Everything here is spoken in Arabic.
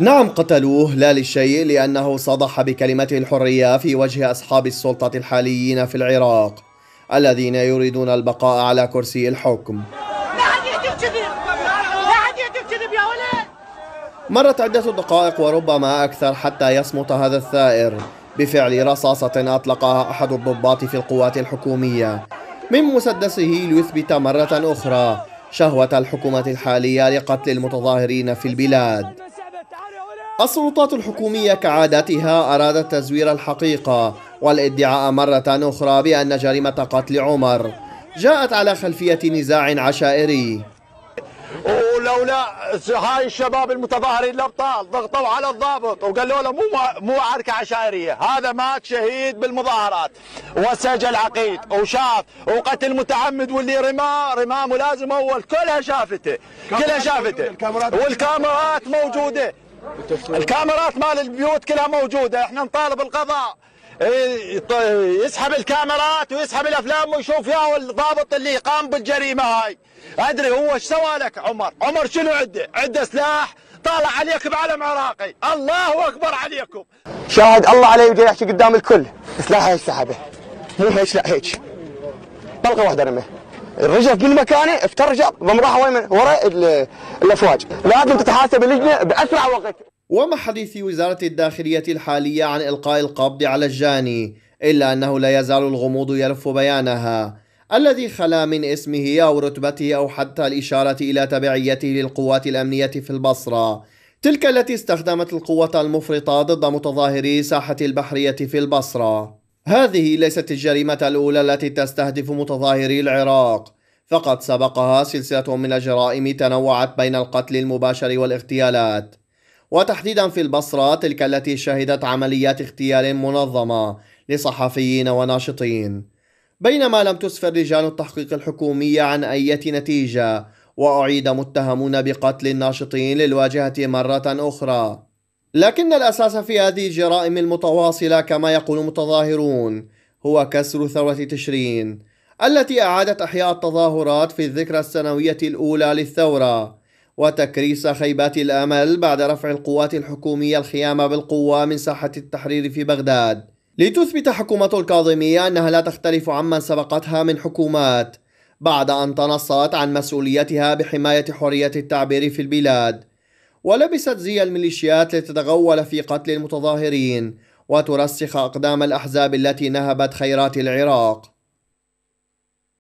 نعم قتلوه لا لشيء لأنه صدح بكلمته الحرية في وجه أصحاب السلطة الحاليين في العراق الذين يريدون البقاء على كرسي الحكم مرت عدة دقائق وربما أكثر حتى يصمت هذا الثائر بفعل رصاصة أطلقها أحد الضباط في القوات الحكومية من مسدسه ليثبت مرة أخرى شهوة الحكومة الحالية لقتل المتظاهرين في البلاد السلطات الحكومية كعادتها أرادت تزوير الحقيقة والادعاء مرة أخرى بأن جريمة قتل عمر جاءت على خلفية نزاع عشائري ولولا هاي الشباب المتظاهرين الابطال ضغطوا على الضابط وقالوا له مو مو معركه عشائريه، هذا مات شهيد بالمظاهرات وسجل عقيد وشاف وقتل متعمد واللي رماه رماه ملازم اول كلها شافته كلها شافته والكاميرات موجوده الكاميرات مال البيوت كلها موجوده احنا نطالب القضاء يسحب الكاميرات ويسحب الافلام ويشوف يا الضابط اللي قام بالجريمه هاي ادري هو ايش سوى لك عمر عمر شنو عنده عنده سلاح طالع عليك بعلم عراقي الله اكبر عليكم شاهد الله عليه جاي يحكي قدام الكل سلاحه يسحبه سحبه مو هيك لا هيك طلقه واحده رميه رجع كل مكانه افترجع ضم راح وين وراء الافواج لازم تتحاسب اللجنه باسرع وقت وما حديث وزارة الداخلية الحالية عن إلقاء القبض على الجاني إلا أنه لا يزال الغموض يلف بيانها الذي خلا من اسمه أو رتبته أو حتى الإشارة إلى تبعيته للقوات الأمنية في البصرة تلك التي استخدمت القوة المفرطة ضد متظاهري ساحة البحرية في البصرة هذه ليست الجريمة الأولى التي تستهدف متظاهري العراق فقد سبقها سلسلة من الجرائم تنوعت بين القتل المباشر والاغتيالات وتحديدا في البصرة تلك التي شهدت عمليات اغتيال منظمة لصحفيين وناشطين بينما لم تسفر رجال التحقيق الحكومي عن أي نتيجة وأعيد متهمون بقتل الناشطين للواجهة مرة أخرى لكن الأساس في هذه الجرائم المتواصلة كما يقول المتظاهرون هو كسر ثورة تشرين التي أعادت إحياء التظاهرات في الذكرى السنوية الأولى للثورة وتكريس خيبات الأمل بعد رفع القوات الحكومية الخيامة بالقوة من ساحة التحرير في بغداد لتثبت حكومة الكاظمية أنها لا تختلف عمن سبقتها من حكومات بعد أن تنصت عن مسؤوليتها بحماية حرية التعبير في البلاد ولبست زي الميليشيات لتتغول في قتل المتظاهرين وترسخ أقدام الأحزاب التي نهبت خيرات العراق